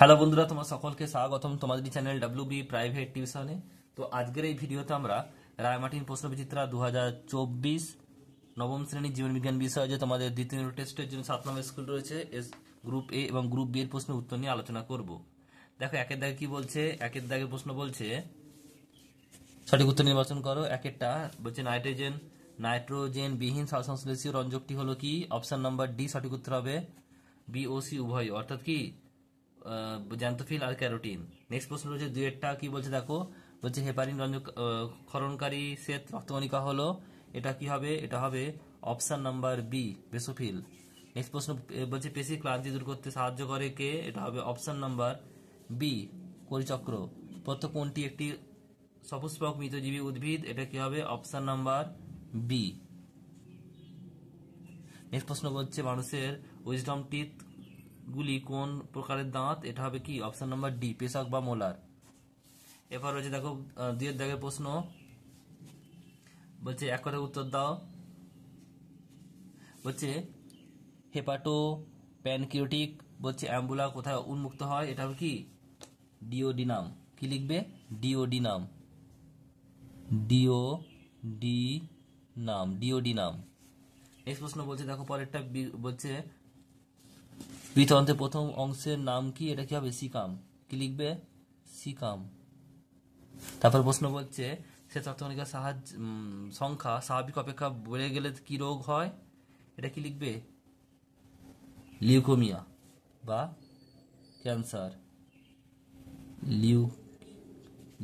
hello বন্ধুরা তোমার সকলকে স্বাগতম তোমাদের চ্যানেল ডাব্লিউ বি প্রাইভেট টিউশনে তো আজকের এই ভিডিওতে আমরা প্রশ্নবিচিত্রা দু হাজার চব্বিশ নবম শ্রেণীর জীবনবিজ্ঞান বিষয় যে তোমাদের দ্বিতীয় টেস্টের জন্য সাত নম্বর স্কুল রয়েছে এস গ্রুপ এ এবং গ্রুপ বি এর প্রশ্নের উত্তর নিয়ে আলোচনা করব দেখো একের দাগে কি বলছে একের দাগে প্রশ্ন বলছে সঠিক উত্তর নির্বাচন করো একেরটা বলছে নাইট্রোজেন নাইট্রোজেন বিহীন সালসংশ্লেষীয় রঞ্জকটি হলো কি অপশান নাম্বার ডি সঠিক উত্তর হবে বিওসি উভয় অর্থাৎ কি জ্যান্তফিল আর ক্যারোটিন নেক্সট প্রশ্ন রয়েছে দুয়েরটা কি বলছে দেখো বলছে হেপারিন রঞ্জক খরণকারী সেত রক্তকণিকা হলো এটা কি হবে এটা হবে option number B basophil next প্রশ্ন বলছে পেশি ক্লান্তি দূর করতে সাহায্য করে কে এটা হবে অপশান নাম্বার বি করিচক্র তথ্য কোনটি একটি সপুষ্পক মৃতজীবী উদ্ভিদ এটা কি হবে অপশান নাম্বার বি নেক্সট প্রশ্ন বলছে মানুষের উইজডম টিথ গুলি কোন প্রকারের দাঁত এটা হবে কি অপশন নাম্বার ডি পেশাক বা মোলার এরপর রয়েছে দেখো দুয়ের দাগে প্রশ্ন বলছে এক করে উত্তর দাও বলছে হেপাটো প্যানকিওটিক বলছে অ্যাম্বুলা কোথায় উন্মুক্ত হয় এটা হবে কি ডিওডিনাম কি লিখবে duodenum duodenum duodenum এই নেক্সট প্রশ্ন বলছে দেখো পরেরটা বলছে কৃতন্তের প্রথম অংশের নাম কি এটা কি হবে সিকাম কি লিখবে সিকাম তারপর প্রশ্ন বলছে সে তত্ত্বনিকার সাহায্য সংখ্যা স্বাভাবিক অপেক্ষা বেড়ে গেলে কি রোগ হয় এটা কি লিখবে লিউকোমিয়া বা ক্যান্সার লিউ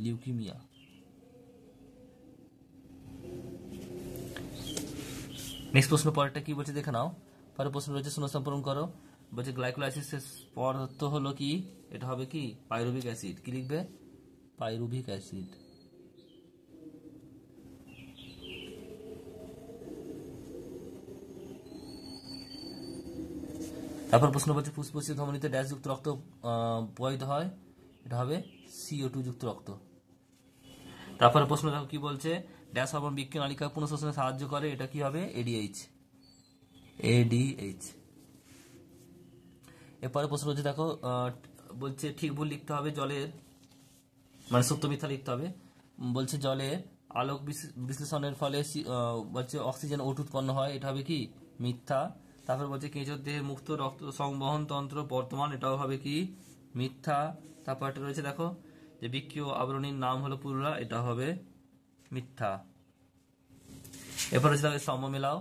লিউকিমিয়া নেক্সট প্রশ্ন পরেরটা কি বলছে দেখে নাও পরের প্রশ্ন রয়েছে শূন্যস্থান সম্পূর্ণ করো বলছে গ্লাইকোলাইসিসের পদার্থ হলো কি এটা হবে কি পাইরুভিক অ্যাসিড কি লিখবে পাইরুভিক অ্যাসিড তারপর প্রশ্ন বলছে ফুসফুসীয় ধমনীতে যুক্ত রক্ত প্রবাহিত হয় এটা হবে সিও টু যুক্ত রক্ত তারপরে প্রশ্ন দেখো কি বলছে ড্যাশ হরমোন বিক্রিয় নালিকা পুনঃশোষণে সাহায্য করে এটা কি হবে এডিএইচ এডিএইচ এরপরে প্রশ্ন হচ্ছে দেখো বলছে ঠিক ভুল লিখতে হবে জলের মানে সত্য মিথ্যা লিখতে হবে বলছে জলে আলোক বিশ্লেষণের ফলে বলছে অক্সিজেন ওট উৎপন্ন হয় এটা হবে কি মিথ্যা তারপর বলছে কেঁচোর দেহের মুক্ত রক্ত সংবহন তন্ত্র বর্তমান এটাও হবে কি মিথ্যা তারপর এটা রয়েছে দেখো যে বিক্রিয় আবরণীর নাম হলো পুরুলা এটা হবে মিথ্যা এরপর রয়েছে দেখো মেলাও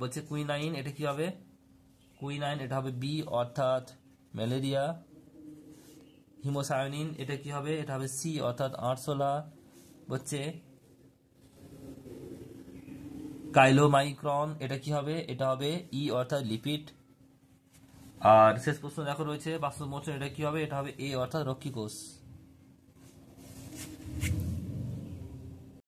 বলছে কুইনাইন এটা কি হবে কুইনাইন এটা হবে বি অর্থাৎ ম্যালেরিয়া হিমোসায়নিন এটা কি হবে এটা হবে সি অর্থাৎ আরশোলা হচ্ছে কাইলোমাইক্রন এটা কি হবে এটা হবে ই e, অর্থাৎ লিপিড আর শেষ প্রশ্ন দেখো রয়েছে বাস্তব মোচন এটা কি হবে এটা হবে এ অর্থাৎ রক্ষী কোষ